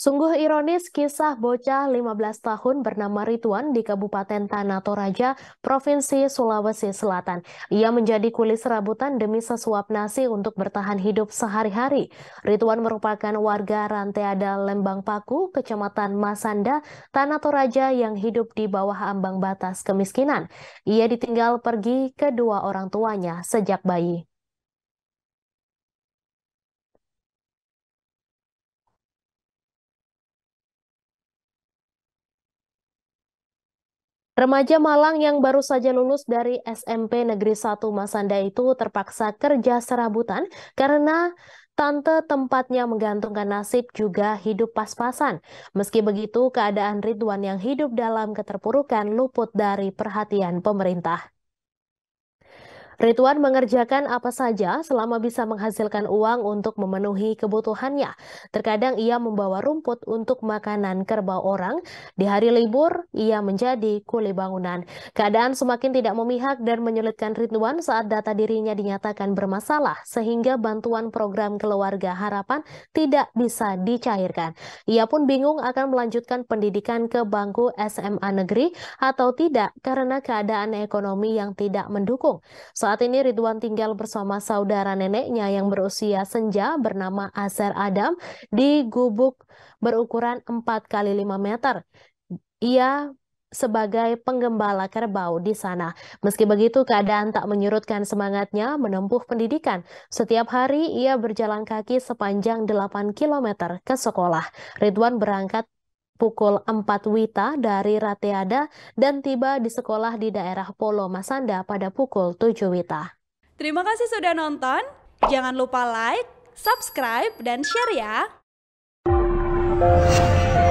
Sungguh ironis kisah bocah 15 tahun bernama Rituan di Kabupaten Tanah Toraja, Provinsi Sulawesi Selatan. Ia menjadi kulis serabutan demi sesuap nasi untuk bertahan hidup sehari-hari. Rituan merupakan warga Ranteada Lembang Paku, Kecamatan Masanda, Tanah Toraja yang hidup di bawah ambang batas kemiskinan. Ia ditinggal pergi kedua orang tuanya sejak bayi. Remaja Malang yang baru saja lulus dari SMP Negeri 1 Masanda itu terpaksa kerja serabutan karena tante tempatnya menggantungkan nasib juga hidup pas-pasan. Meski begitu, keadaan Ridwan yang hidup dalam keterpurukan luput dari perhatian pemerintah. Rituan mengerjakan apa saja selama bisa menghasilkan uang untuk memenuhi kebutuhannya. Terkadang ia membawa rumput untuk makanan kerbau orang. Di hari libur, ia menjadi kuli bangunan. Keadaan semakin tidak memihak dan menyulitkan Rituan saat data dirinya dinyatakan bermasalah, sehingga bantuan program keluarga harapan tidak bisa dicairkan. Ia pun bingung akan melanjutkan pendidikan ke bangku SMA negeri atau tidak karena keadaan ekonomi yang tidak mendukung. Saat saat ini Ridwan tinggal bersama saudara neneknya yang berusia senja bernama Azer Adam di gubuk berukuran 4 kali 5 meter. Ia sebagai penggembala kerbau di sana. Meski begitu, keadaan tak menyurutkan semangatnya menempuh pendidikan. Setiap hari, ia berjalan kaki sepanjang 8 km ke sekolah. Ridwan berangkat pukul 4 Wita dari Rateada dan tiba di sekolah di daerah Polo Masanda pada pukul 7 Wita. Terima kasih sudah nonton. Jangan lupa like, subscribe, dan share ya.